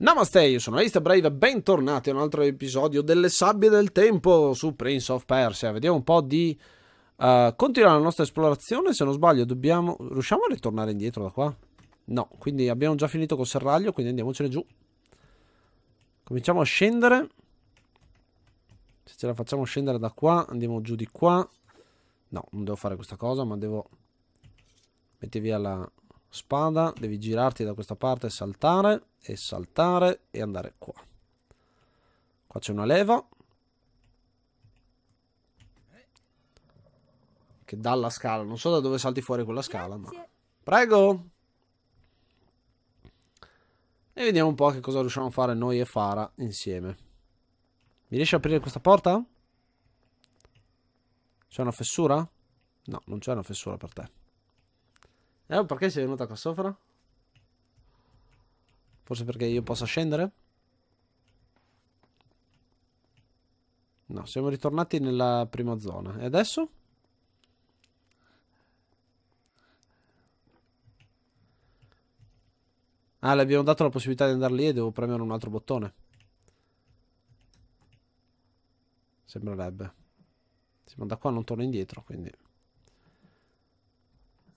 Namaste, io sono Aista Brave e bentornati a un altro episodio delle sabbie del tempo su Prince of Persia. Vediamo un po' di uh, continuare la nostra esplorazione. Se non sbaglio, dobbiamo. Riusciamo a ritornare indietro da qua? No, quindi abbiamo già finito col serraglio, quindi andiamocene giù. Cominciamo a scendere. Se ce la facciamo scendere da qua, andiamo giù di qua. No, non devo fare questa cosa, ma devo... Metti via la... Spada, devi girarti da questa parte saltare, e saltare, e andare qua. Qua c'è una leva. Che dà la scala, non so da dove salti fuori quella scala, ma... Prego! E vediamo un po' che cosa riusciamo a fare noi e Fara insieme. Mi riesci a aprire questa porta? C'è una fessura? No, non c'è una fessura per te allora eh, perché sei venuta qua sopra? Forse perché io possa scendere? No, siamo ritornati nella prima zona. E adesso? Ah, le abbiamo dato la possibilità di andare lì e devo premere un altro bottone. Sembrerebbe. Sì, ma da qua non torno indietro, quindi...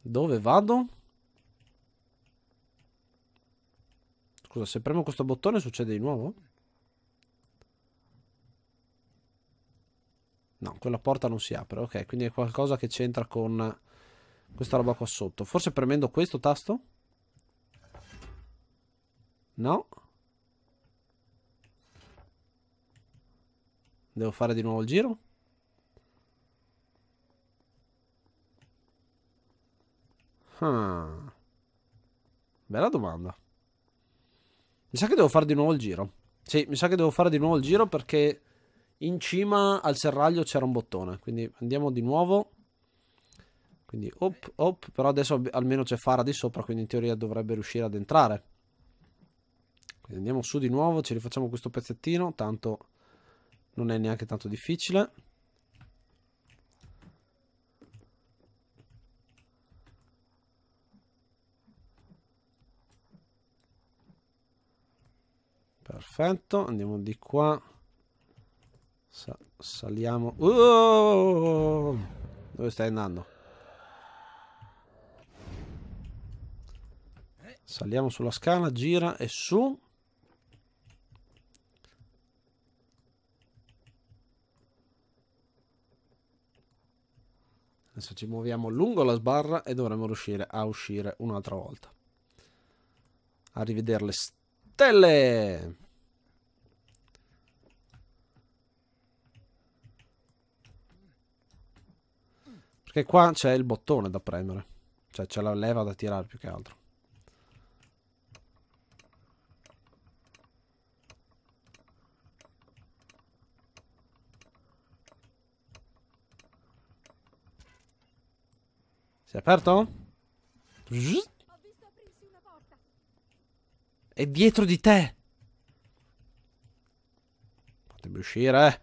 Dove vado? Scusa, se premo questo bottone succede di nuovo? No, quella porta non si apre. Ok, quindi è qualcosa che c'entra con questa roba qua sotto. Forse premendo questo tasto? No. Devo fare di nuovo il giro? Ah. Bella domanda. Mi sa che devo fare di nuovo il giro. Sì, mi sa che devo fare di nuovo il giro perché in cima al serraglio c'era un bottone. Quindi andiamo di nuovo. Quindi op, op. Però adesso almeno c'è Fara di sopra, quindi in teoria dovrebbe riuscire ad entrare. Quindi andiamo su di nuovo, ci rifacciamo questo pezzettino, tanto non è neanche tanto difficile. perfetto andiamo di qua Sa saliamo oh! dove stai andando saliamo sulla scala gira e su Adesso ci muoviamo lungo la sbarra e dovremmo riuscire a uscire un'altra volta. A rivederle stelle. Perché qua c'è il bottone da premere. Cioè c'è la leva da tirare più che altro. Si è aperto? Zzz. È dietro di te. Fatemi uscire. Eh.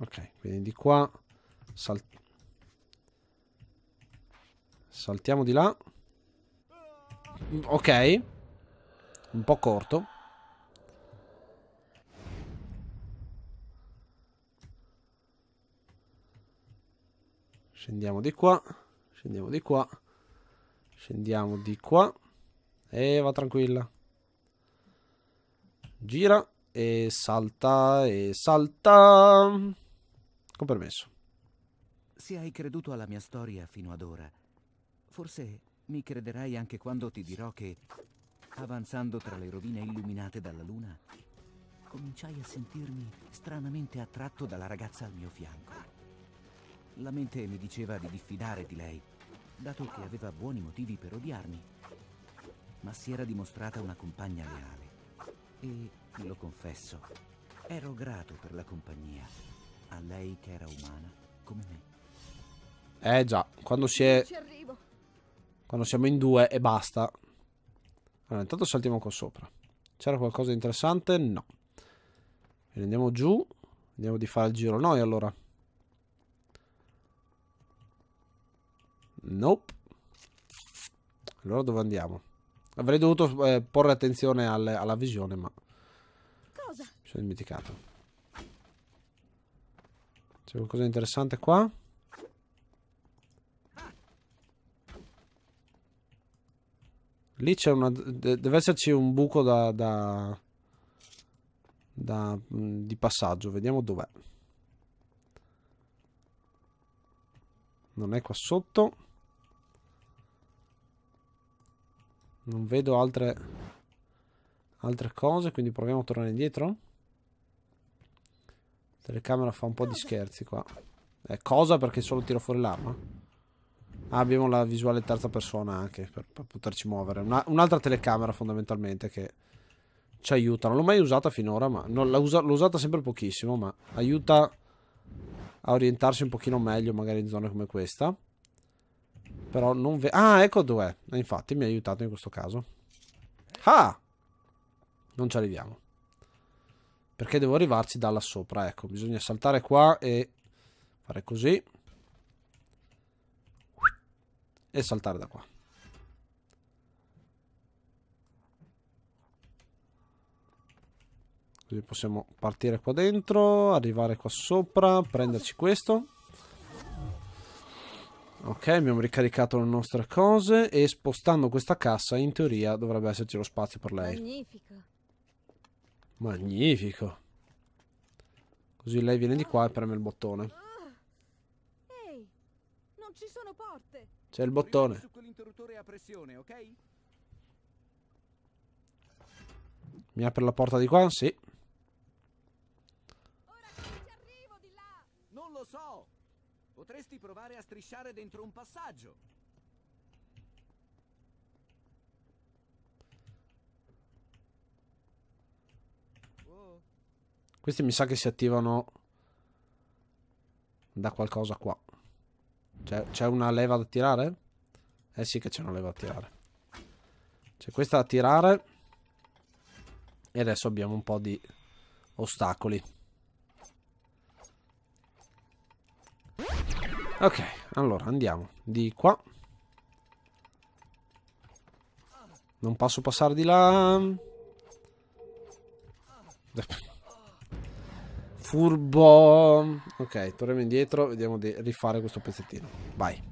Ok, quindi di qua. Sal saltiamo di là. Ok. Un po' corto. Scendiamo di qua. Scendiamo di qua. Scendiamo di qua. E va tranquilla. Gira e salta e salta. Con permesso. Se hai creduto alla mia storia fino ad ora, forse mi crederai anche quando ti dirò che, avanzando tra le rovine illuminate dalla luna, cominciai a sentirmi stranamente attratto dalla ragazza al mio fianco. La mente mi diceva di diffidare di lei dato che aveva buoni motivi per odiarmi, ma si era dimostrata una compagna leale. E, lo confesso, ero grato per la compagnia, a lei che era umana come me. Eh già, quando si è... Quando siamo in due e basta. Allora, intanto saltiamo qua sopra. C'era qualcosa di interessante? No. E andiamo giù. Andiamo di fare il giro noi allora. Nope. Allora dove andiamo? Avrei dovuto eh, porre attenzione al, alla visione, ma... Cosa? Mi sono dimenticato. C'è qualcosa di interessante qua? Lì c'è una... Deve esserci un buco da... da, da mm, di passaggio. Vediamo dov'è. Non è qua sotto. Non vedo altre, altre cose, quindi proviamo a tornare indietro. La Telecamera fa un po' di scherzi qua. È eh, cosa? Perché solo tiro fuori l'arma? Ah, abbiamo la visuale terza persona anche per, per poterci muovere. un'altra un telecamera fondamentalmente che ci aiuta. Non l'ho mai usata finora, ma l'ho usa, usata sempre pochissimo, ma aiuta a orientarsi un pochino meglio magari in zone come questa. Però non vedo... Ah, ecco dov'è. Eh, infatti mi ha aiutato in questo caso. Ah! Non ci arriviamo. Perché devo arrivarci da là sopra, ecco. Bisogna saltare qua e fare così. E saltare da qua. Così possiamo partire qua dentro, arrivare qua sopra, prenderci questo. Ok, abbiamo ricaricato le nostre cose e spostando questa cassa in teoria dovrebbe esserci lo spazio per lei. Magnifico. Magnifico. Così lei viene di qua e preme il bottone. Ah, ehi, non ci sono porte. C'è il bottone. Mi apre la porta di qua? Sì. Potresti provare a strisciare dentro un passaggio. Questi mi sa che si attivano da qualcosa qua. C'è una leva da tirare? Eh sì che c'è una leva da tirare. C'è questa da tirare. E adesso abbiamo un po' di ostacoli. Ok, allora andiamo di qua. Non posso passare di là. Furbo. Ok, torniamo indietro. Vediamo di rifare questo pezzettino. Vai.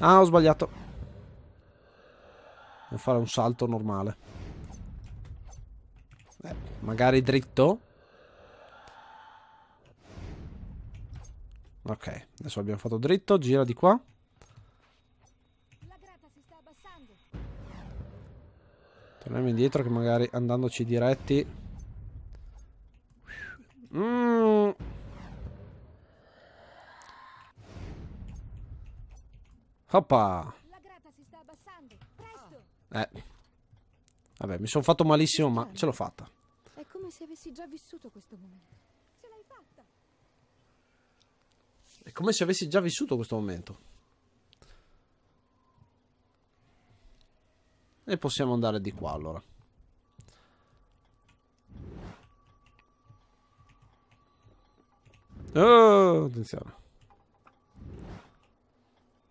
Ah, ho sbagliato. Devo fare un salto normale. Magari dritto. Ok, adesso abbiamo fatto dritto, gira di qua. Torniamo indietro che magari andandoci diretti... Mm. Hoppa! Eh. Vabbè, mi sono fatto malissimo, ma ce l'ho fatta se avessi già vissuto questo momento. Ce l'hai fatta. È come se avessi già vissuto questo momento. E possiamo andare di qua allora. Oh, attenzione.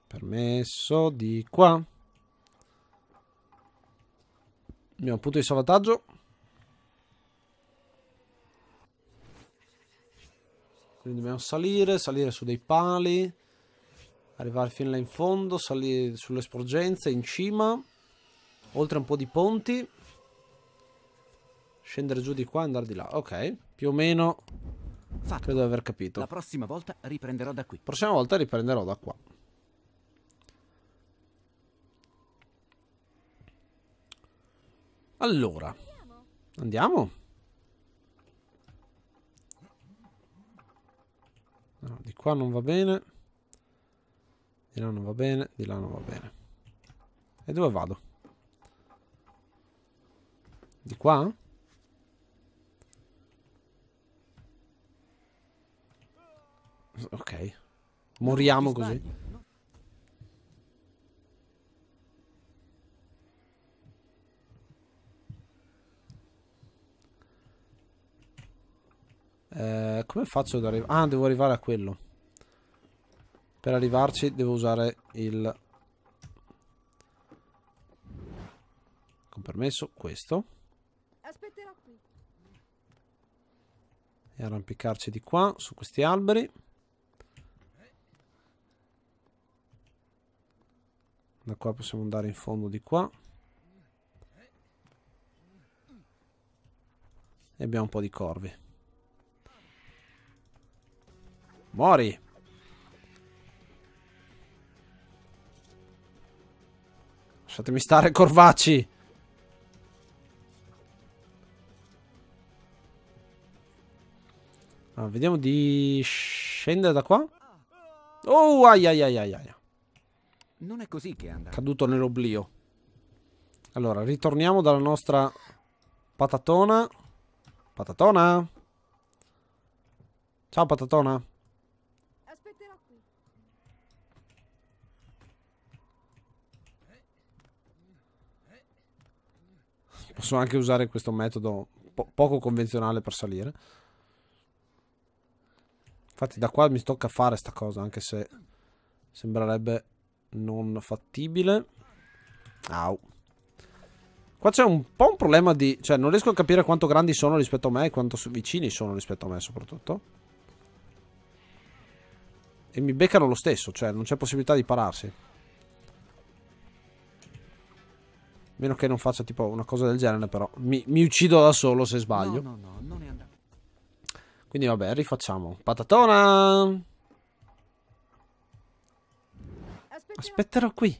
Permesso di qua. Abbiamo un punto di salvataggio. Quindi dobbiamo salire, salire su dei pali, arrivare fino là in fondo, salire sulle sporgenze, in cima, oltre un po' di ponti, scendere giù di qua e andare di là. Ok, più o meno Fatto. credo di aver capito. La prossima volta riprenderò da qui. La prossima volta riprenderò da qua. Allora, andiamo. Qua non va bene. Di là non va bene, di là non va bene. E dove vado? Di qua? Ok. Moriamo così. Eh, come faccio ad arrivare? Ah, devo arrivare a quello. Per arrivarci devo usare il... Con permesso, questo. E arrampicarci di qua, su questi alberi. Da qua possiamo andare in fondo di qua. E abbiamo un po' di corvi. Mori! Lasciatemi stare, Corvacci! Ah, vediamo di scendere da qua. Oh, ai ai ai ai ai. Non è così che anda. Caduto nell'oblio. Allora, ritorniamo dalla nostra patatona. Patatona. Ciao patatona. Posso anche usare questo metodo po- poco convenzionale per salire. Infatti da qua mi tocca fare sta cosa, anche se sembrerebbe non fattibile. Au. Qua c'è un po' un problema di... Cioè, non riesco a capire quanto grandi sono rispetto a me e quanto vicini sono rispetto a me, soprattutto. E mi beccano lo stesso, cioè, non c'è possibilità di pararsi. meno che non faccia tipo una cosa del genere, però mi, mi uccido da solo se sbaglio. No, no, no, non è andato. Quindi vabbè, rifacciamo. Patatona! Aspetterò qui.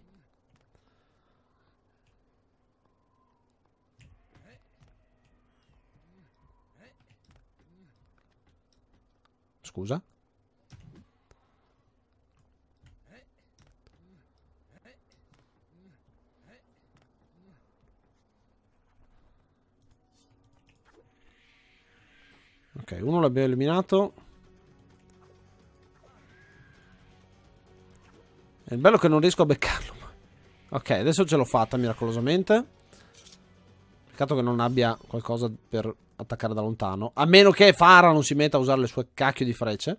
Scusa? Ok, uno l'abbiamo eliminato. È bello che non riesco a beccarlo. Ok, adesso ce l'ho fatta miracolosamente. Peccato che non abbia qualcosa per attaccare da lontano. A meno che Fara non si metta a usare le sue cacchio di frecce.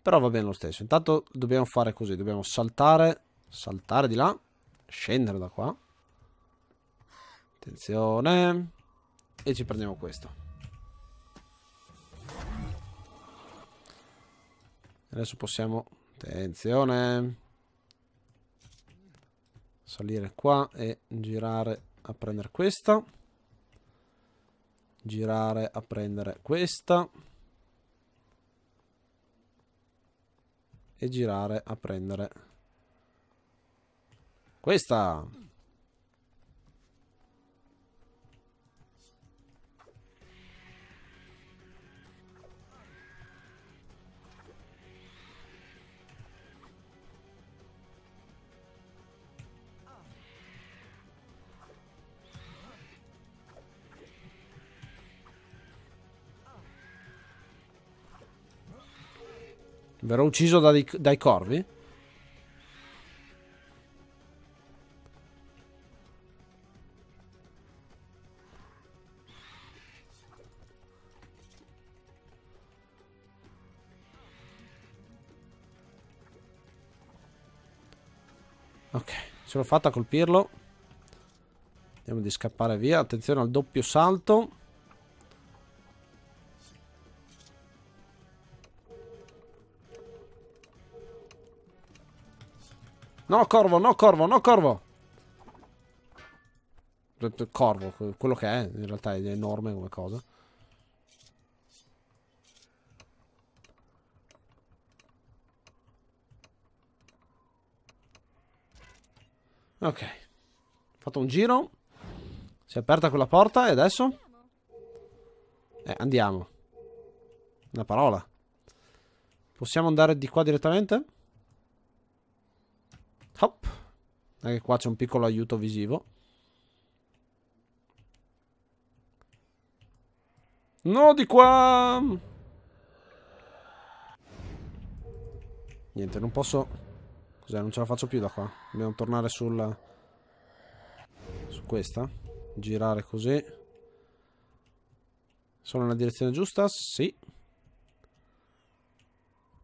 Però va bene lo stesso. Intanto dobbiamo fare così. Dobbiamo saltare, saltare di là. Scendere da qua. Attenzione. E ci prendiamo questo. Adesso possiamo... Attenzione! Salire qua e girare a prendere questa. Girare a prendere questa. E girare a prendere questa. Verrò ucciso dai, dai corvi? Ok, ce l'ho fatta a colpirlo. Andiamo di scappare via. Attenzione al doppio salto. No, corvo, no, corvo, no, corvo. Corvo, quello che è, in realtà è enorme come cosa. Ok. fatto un giro. Si è aperta quella porta e adesso? Eh, andiamo. Una parola. Possiamo andare di qua direttamente? Hop. Anche eh, qua c'è un piccolo aiuto visivo. No, di qua! Niente, non posso... Cos'è? Non ce la faccio più da qua. Dobbiamo tornare sul... Su questa. Girare così. Sono nella direzione giusta? Sì.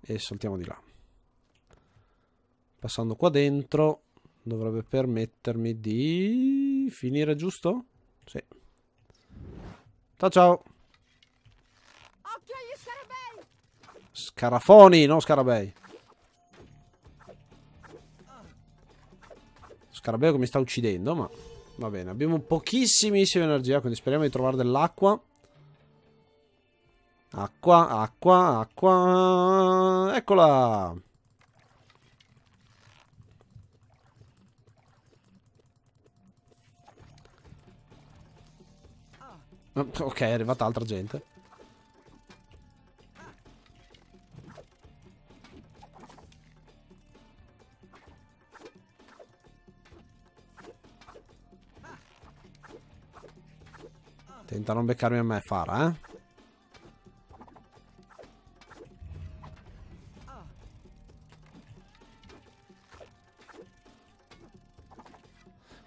E saltiamo di là. Passando qua dentro dovrebbe permettermi di finire giusto? Sì. Ciao ciao. Occhio agli scarabei. Scarafoni, no scarabei. Scarabeo che mi sta uccidendo, ma va bene. Abbiamo pochissimissima energia, quindi speriamo di trovare dell'acqua. Acqua, acqua, acqua. Eccola. Mm, ok, è arrivata altra gente. Tenta non beccarmi a me, Fara, eh.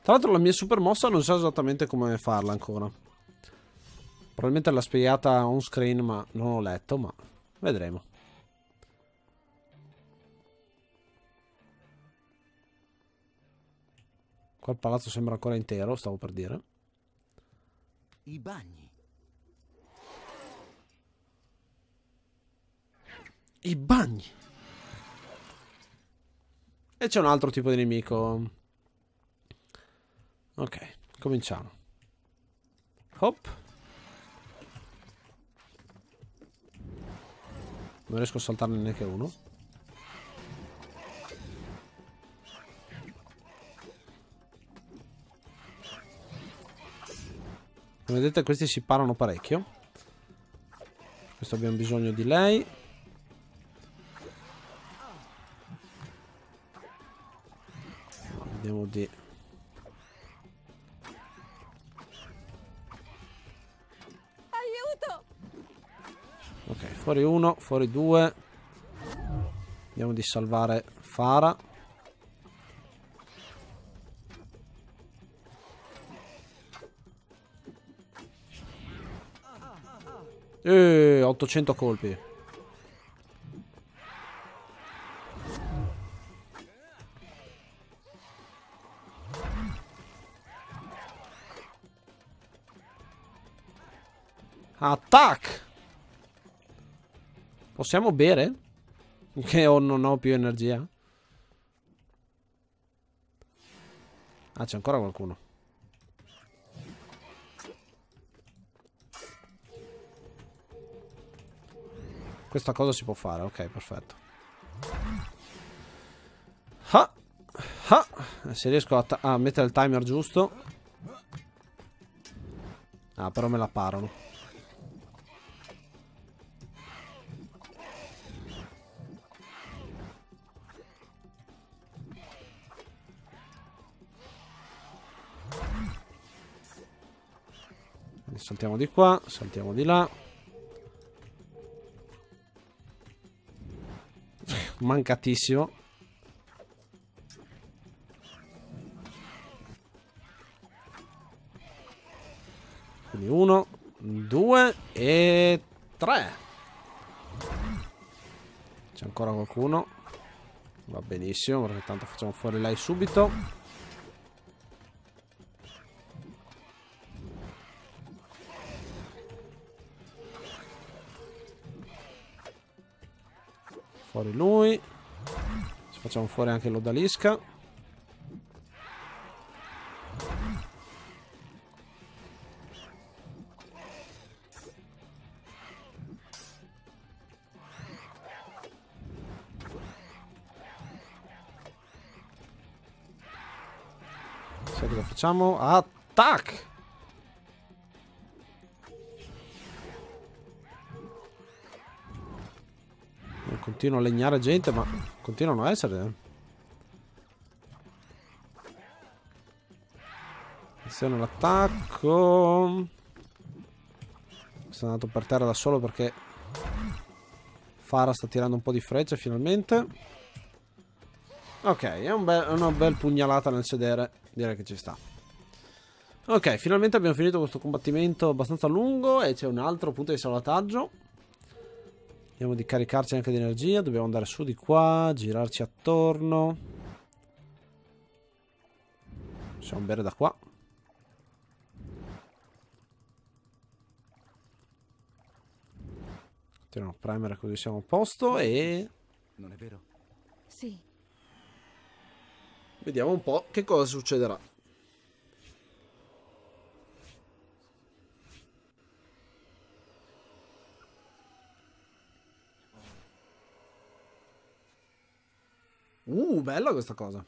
Tra l'altro la mia super mossa non so esattamente come farla ancora. Probabilmente l'ha spiegata on screen, ma non ho letto, ma vedremo. Qua il palazzo sembra ancora intero, stavo per dire. I bagni. I bagni. E c'è un altro tipo di nemico. Ok, cominciamo. Hop. Non riesco a saltarne neanche uno. Come vedete questi si parano parecchio. Questo abbiamo bisogno di lei. Vediamo di Fuori uno, fuori due. Vediamo di salvare Fara. Eh, 800 colpi. Attack! Possiamo bere? Che ho, non ho più energia. Ah, c'è ancora qualcuno. Questa cosa si può fare, ok, perfetto. Ah, ah, se riesco a, a mettere il timer giusto. Ah, però me la parano. Saltiamo di qua, saltiamo di là. Mancatissimo. Quindi uno, due e tre. C'è ancora qualcuno. Va benissimo, perché tanto facciamo fuori lei subito. Fuori lui. Ci facciamo fuori anche l'Odalisca. facciamo? Attack! continuo a legnare gente, ma continuano a essere. Eh. Attenzione all'attacco. Sono andato per terra da solo perché Fara sta tirando un po' di frecce finalmente. Ok, è un bel, una bel pugnalata nel sedere. Direi che ci sta. Ok, finalmente abbiamo finito questo combattimento abbastanza lungo e c'è un altro punto di salvataggio. Vediamo di caricarci anche di energia. Dobbiamo andare su di qua, girarci attorno. Possiamo bere da qua. Tiriamo primer così siamo a posto e... Non è vero? Sì. Vediamo un po' che cosa succederà. Uh, bella questa cosa.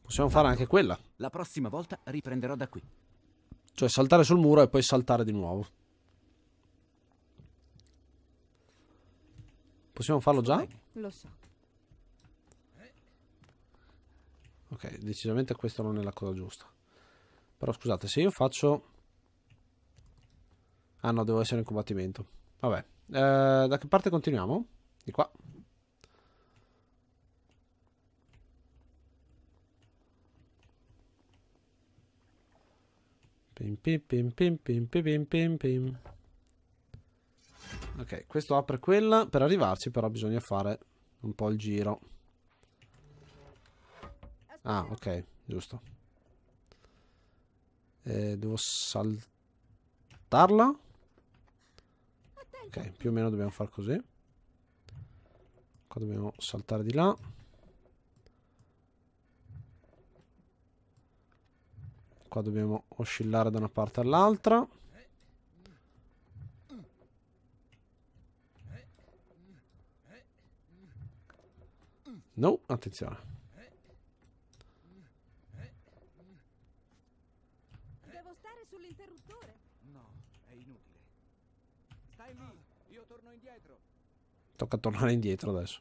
Possiamo fare anche quella. La prossima volta riprenderò da qui. Cioè saltare sul muro e poi saltare di nuovo. Possiamo farlo già? Lo so. Ok, decisamente questa non è la cosa giusta. Però scusate, se io faccio... Ah no, devo essere in combattimento. Vabbè. Eh, da che parte continuiamo? Di qua. Pim pim pim pim pim pim pim pim Ok, questo apre quella. Per arrivarci però bisogna fare un po' il giro. Ah, ok, giusto. Eh, devo saltarla? Ok, più o meno dobbiamo far così. Qua dobbiamo saltare di là. Qua dobbiamo oscillare da una parte all'altra. No, attenzione. Devo stare sull'interruttore. No, è inutile. Stai lì, io torno indietro. Tocca tornare indietro adesso.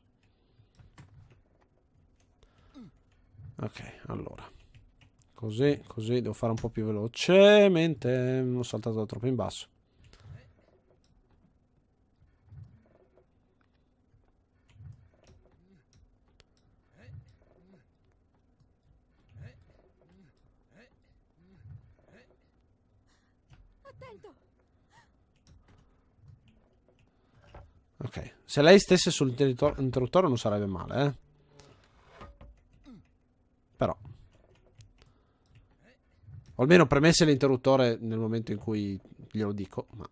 Ok, allora. Così, così, devo fare un po' più velocemente. Non ho saltato troppo in basso. Ok, se lei stesse sul interruttore non sarebbe male, eh. O almeno premesse l'interruttore nel momento in cui glielo dico, ma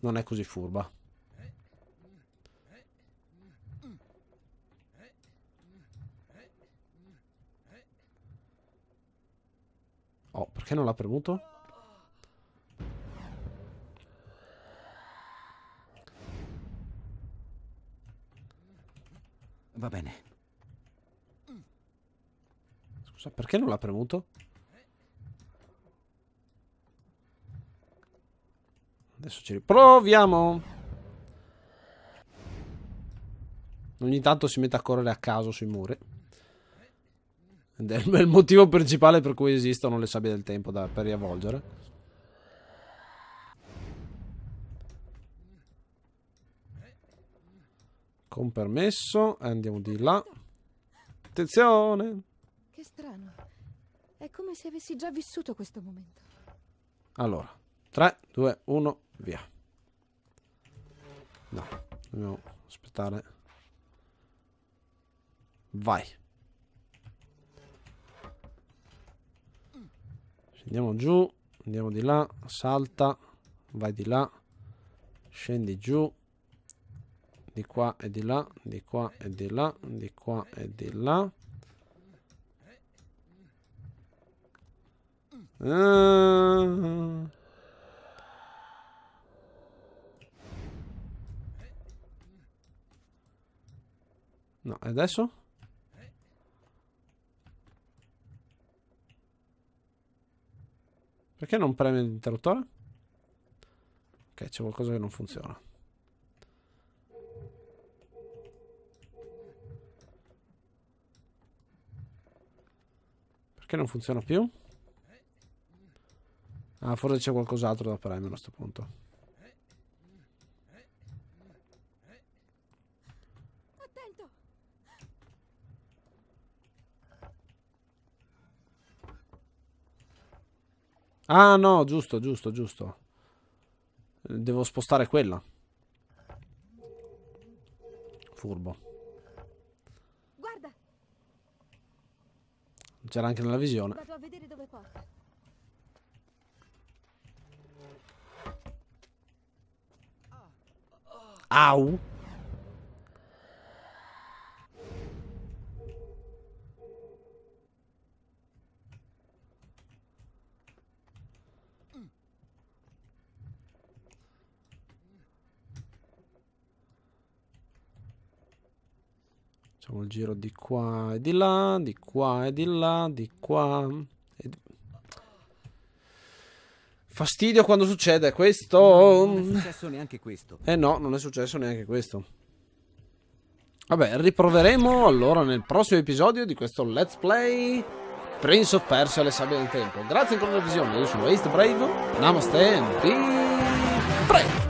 non è così furba. Oh, perché non l'ha premuto? Va bene. Scusa, perché non l'ha premuto? Adesso ci riproviamo. Ogni tanto si mette a correre a caso sui muri. Ed è il motivo principale per cui esistono le sabbie del tempo da, per riavvolgere. Con permesso, andiamo di là. Attenzione! Che strano. È come se avessi già vissuto questo momento. Allora, 3, 2, 1. Via. No, dobbiamo aspettare. Vai. Scendiamo giù, andiamo di là, salta, vai di là, scendi giù, di qua e di là, di qua e di là, di qua e di là. Ah. No, e adesso? Perché non preme l'interruttore? Ok, c'è qualcosa che non funziona. Perché non funziona più? Ah, forse c'è qualcos'altro da premere a questo punto. Ah no, giusto, giusto, giusto. Devo spostare quella. Furbo. Guarda. C'era anche nella visione. Vado a vedere dove porta. Au. giro di qua e di là, di qua e di là, di qua. E di... Fastidio quando succede questo. No, non è successo neanche questo. Eh no, non è successo neanche questo. Vabbè, riproveremo allora nel prossimo episodio di questo Let's Play Prince of Persia le sabbie del tempo. Grazie ancora per la visione, io sono Ace Brave, namaste and be brave!